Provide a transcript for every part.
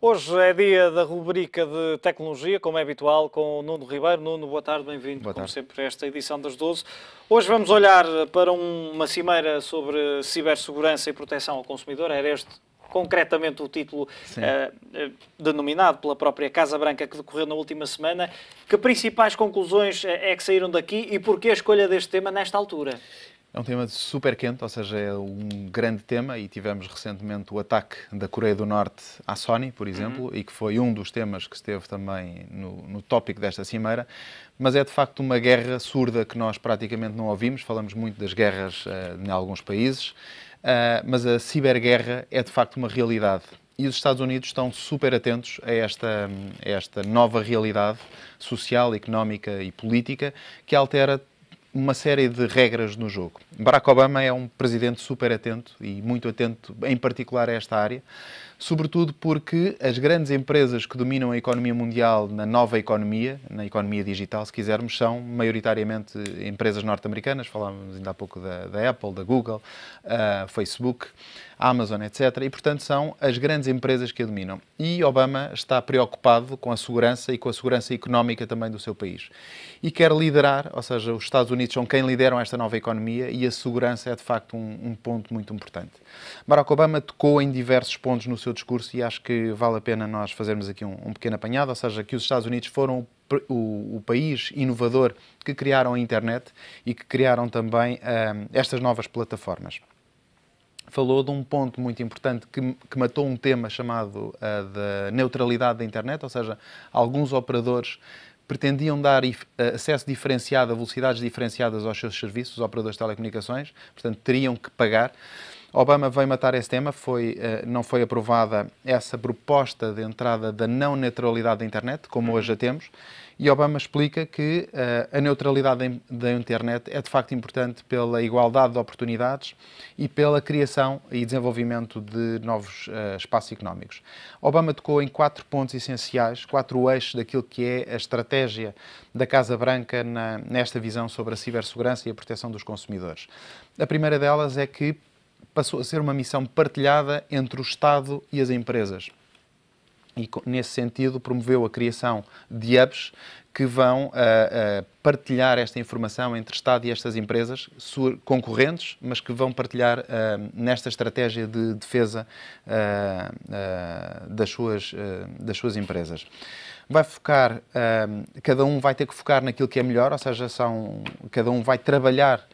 Hoje é dia da rubrica de tecnologia, como é habitual, com o Nuno Ribeiro. Nuno, boa tarde, bem-vindo, como tarde. sempre, a esta edição das 12. Hoje vamos olhar para uma cimeira sobre cibersegurança e proteção ao consumidor. Era este concretamente o título uh, denominado pela própria Casa Branca que decorreu na última semana. Que principais conclusões eh, é que saíram daqui e porquê a escolha deste tema nesta altura? É um tema super quente, ou seja, é um grande tema e tivemos recentemente o ataque da Coreia do Norte à Sony, por uhum. exemplo, uhum. e que foi um dos temas que esteve também no, no tópico desta cimeira, mas é de facto uma guerra surda que nós praticamente não ouvimos, falamos muito das guerras uh, em alguns países, uh, mas a ciberguerra é de facto uma realidade e os Estados Unidos estão super atentos a esta, a esta nova realidade social, económica e política que altera uma série de regras no jogo. Barack Obama é um presidente super atento e muito atento, em particular, a esta área, sobretudo porque as grandes empresas que dominam a economia mundial na nova economia, na economia digital, se quisermos, são maioritariamente empresas norte-americanas. Falávamos ainda há pouco da, da Apple, da Google, uh, Facebook, Amazon, etc. E, portanto, são as grandes empresas que a dominam. E Obama está preocupado com a segurança e com a segurança económica também do seu país. E quer liderar, ou seja, os Estados Unidos Unidos são quem lideram esta nova economia e a segurança é de facto um, um ponto muito importante. Barack Obama tocou em diversos pontos no seu discurso e acho que vale a pena nós fazermos aqui um, um pequeno apanhado, ou seja, que os Estados Unidos foram o, o, país inovador que criaram a internet e que criaram também um, estas novas plataformas. Falou de um ponto muito importante que, que matou um tema chamado uh, eh, de neutralidade da internet, ou seja, alguns operadores pretendiam dar eh, acesso diferenciado a velocidades diferenciadas aos seus serviços, aos operadores de telecomunicações, portanto teriam que pagar. Obama veio matar esse tema, foi, eh, não foi aprovada essa proposta de entrada da não neutralidade da internet, como hoje a uhum. temos, e Obama explica que eh, a neutralidade da internet é de facto importante pela igualdade de oportunidades e pela criação e desenvolvimento de novos eh, espaços económicos. Obama tocou em quatro pontos essenciais, quatro eixos daquilo que é a estratégia da Casa Branca nesta visão sobre a cibersegurança e a proteção dos consumidores. A primeira delas é que passou a ser uma missão partilhada entre o Estado e as empresas. E, nesse sentido, promoveu a criação de hubs que vão ah, ah, partilhar esta informação entre Estado e estas empresas concorrentes, mas que vão partilhar uh, nesta estratégia de defesa uh, uh, das, suas, das suas empresas. Vai focar, cada um vai ter que focar naquilo que é melhor, ou seja, são, cada um vai trabalhar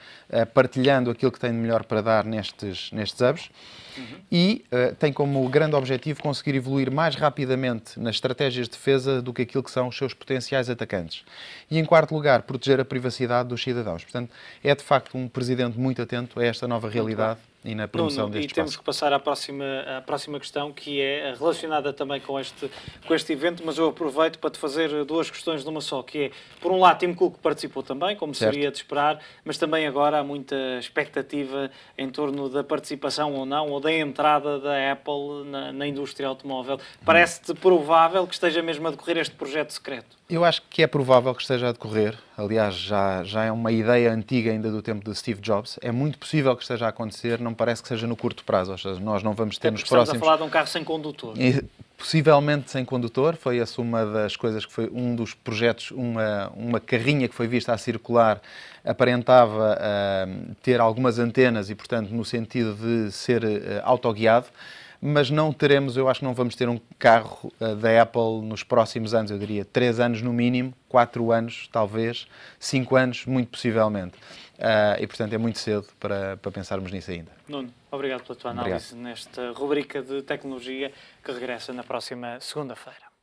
partilhando aquilo que tem de melhor para dar nestes, nestes hubs. Uhum. E tem como grande objetivo conseguir evoluir mais rapidamente nas estratégias de defesa do que aquilo que são os seus potenciais atacantes atacantes. E, em quarto lugar, proteger a privacidade dos cidadãos. Portanto, é de facto um presidente muito atento a esta nova realidade e na promoção deste deste E temos que passar à próxima, à próxima questão, que é relacionada também com este, com este evento, mas eu aproveito para te fazer duas questões numa só, que é, por um lado, Tim Cook participou também, como certo. seria de esperar, mas também agora há muita expectativa em torno da participação ou não, ou da entrada da Apple na, na indústria automóvel. Parece-te provável que esteja mesmo a decorrer este projeto secreto? Eu acho que é provável que esteja a decorrer. Aliás, já, já é uma ideia antiga ainda do tempo de Steve Jobs. É muito possível que esteja a acontecer, não me parece que seja no curto prazo, ou seja, nós não vamos ter nos próximos... Estamos a falar de um carro sem condutor. E, possivelmente sem condutor, foi essa uma das coisas que foi um dos projetos, uma, uma carrinha que foi vista a circular, aparentava uh, ter algumas antenas e, portanto, no sentido de ser uh, autoguiado, mas não teremos, eu acho que não vamos ter um carro uh, da Apple nos próximos anos, eu diria três anos no mínimo, quatro anos talvez, cinco anos muito possivelmente. Uh, e portanto é muito cedo para, para pensarmos nisso ainda. Nuno, obrigado pela tua análise obrigado. nesta rubrica de tecnologia que regressa na próxima segunda-feira.